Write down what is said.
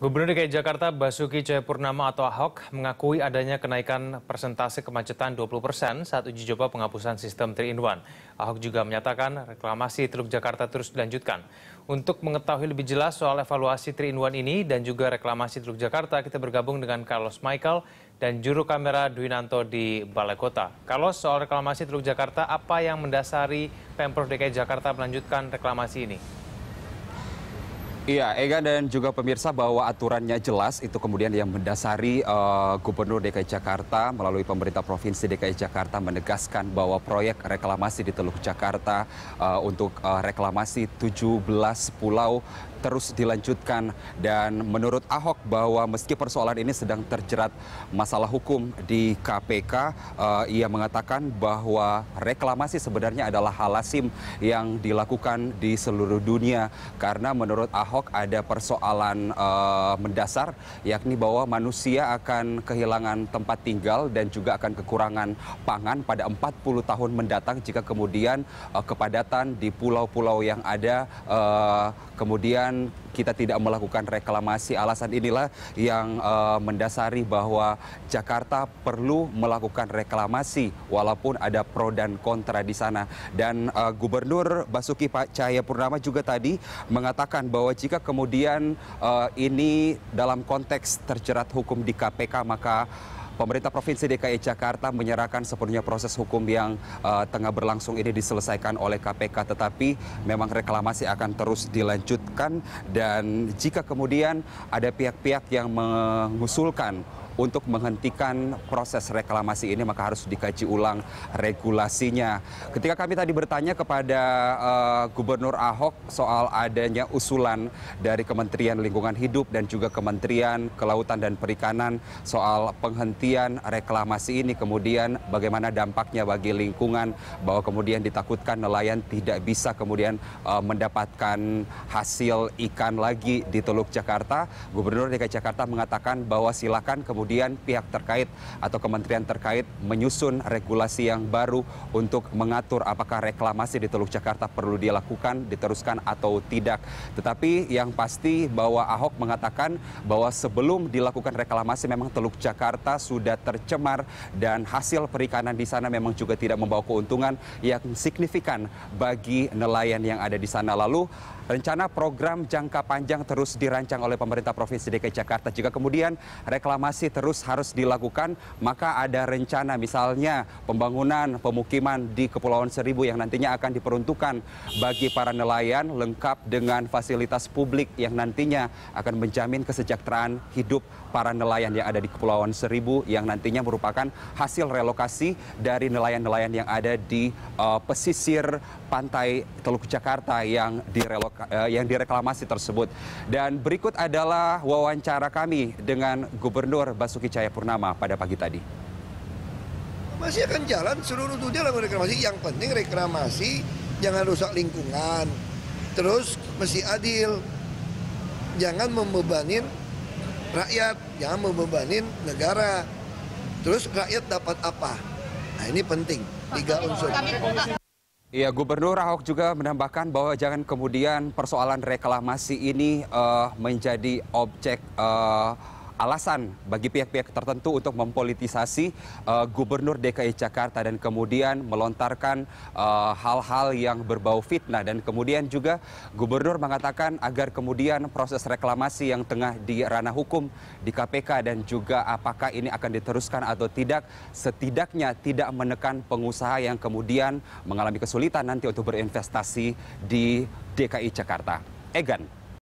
Gubernur DKI Jakarta Basuki Cahayapurnama atau Ahok mengakui adanya kenaikan persentase kemacetan 20 persen saat uji coba penghapusan sistem 3-in-1. Ahok juga menyatakan reklamasi Teluk Jakarta terus dilanjutkan. Untuk mengetahui lebih jelas soal evaluasi 3-in-1 ini dan juga reklamasi Teluk Jakarta, kita bergabung dengan Carlos Michael dan juru kamera Dwinanto di Balai Kota. Carlos, soal reklamasi Teluk Jakarta, apa yang mendasari Pemprov DKI Jakarta melanjutkan reklamasi ini? Iya, Ega dan juga pemirsa bahwa aturannya jelas itu kemudian yang mendasari uh, Gubernur DKI Jakarta melalui pemerintah provinsi DKI Jakarta menegaskan bahwa proyek reklamasi di Teluk Jakarta uh, untuk uh, reklamasi 17 pulau terus dilanjutkan dan menurut Ahok bahwa meski persoalan ini sedang terjerat masalah hukum di KPK, uh, eh, ia mengatakan bahwa reklamasi sebenarnya adalah hal asim yang dilakukan di seluruh dunia karena menurut Ahok ada persoalan uh, mendasar yakni bahwa manusia akan kehilangan tempat tinggal dan juga akan kekurangan pangan pada 40 tahun mendatang jika kemudian uh, kepadatan di pulau-pulau yang ada uh, kemudian kemudian kita tidak melakukan reklamasi. Alasan inilah yang uh, mendasari bahwa Jakarta perlu melakukan reklamasi walaupun ada pro dan kontra di sana. Dan uh, Gubernur Basuki Pak Cahaya Purnama juga tadi mengatakan bahwa jika kemudian uh, ini dalam konteks terjerat hukum di KPK maka Pemerintah Provinsi DKI Jakarta menyerahkan sepenuhnya proses hukum yang uh, tengah berlangsung ini diselesaikan oleh KPK, tetapi memang reklamasi akan terus dilanjutkan dan jika kemudian ada pihak-pihak yang mengusulkan untuk menghentikan proses reklamasi ini maka harus dikaji ulang regulasinya. Ketika kami tadi bertanya kepada uh, Gubernur Ahok soal adanya usulan dari Kementerian Lingkungan Hidup dan juga Kementerian Kelautan dan Perikanan soal penghentian reklamasi ini kemudian bagaimana dampaknya bagi lingkungan bahwa kemudian ditakutkan nelayan tidak bisa kemudian uh, mendapatkan hasil ikan lagi di Teluk Jakarta. Gubernur DKI Jakarta mengatakan bahwa silakan kemudian kemudian pihak terkait atau kementerian terkait menyusun regulasi yang baru untuk mengatur apakah reklamasi di Teluk Jakarta perlu dilakukan, diteruskan atau tidak. Tetapi yang pasti bahwa Ahok mengatakan bahwa sebelum dilakukan reklamasi memang Teluk Jakarta sudah tercemar dan hasil perikanan di sana memang juga tidak membawa keuntungan yang signifikan bagi nelayan yang ada di sana. Lalu rencana program jangka panjang terus dirancang oleh pemerintah Provinsi DKI Jakarta. Jika kemudian reklamasi masih terus harus dilakukan, maka ada rencana misalnya pembangunan pemukiman di Kepulauan Seribu yang nantinya akan diperuntukkan bagi para nelayan lengkap dengan fasilitas publik yang nantinya akan menjamin kesejahteraan hidup para nelayan yang ada di Kepulauan Seribu yang nantinya merupakan hasil relokasi dari nelayan-nelayan yang ada di uh, pesisir pantai Teluk Jakarta yang uh, yang direklamasi tersebut. Dan berikut adalah wawancara kami dengan Gubernur Basuki Cahayapurnama pada pagi tadi. Masih akan jalan seluruh dunia lakukan reklamasi. Yang penting reklamasi jangan rusak lingkungan. Terus mesti adil. Jangan membebanin rakyat, jangan membebanin negara. Terus rakyat dapat apa? Nah ini penting, tiga unsur. Iya, Gubernur Ahok juga menambahkan bahwa jangan kemudian persoalan reklamasi ini uh, menjadi objek uh, alasan bagi pihak-pihak tertentu untuk mempolitisasi uh, Gubernur DKI Jakarta dan kemudian melontarkan eh, hal-hal uh, yang berbau fitnah dan kemudian juga Gubernur mengatakan agar kemudian proses reklamasi yang tengah di ranah hukum di KPK dan juga apakah ini akan diteruskan atau tidak setidaknya tidak menekan pengusaha yang kemudian mengalami kesulitan nanti untuk berinvestasi di DKI Jakarta. Egan.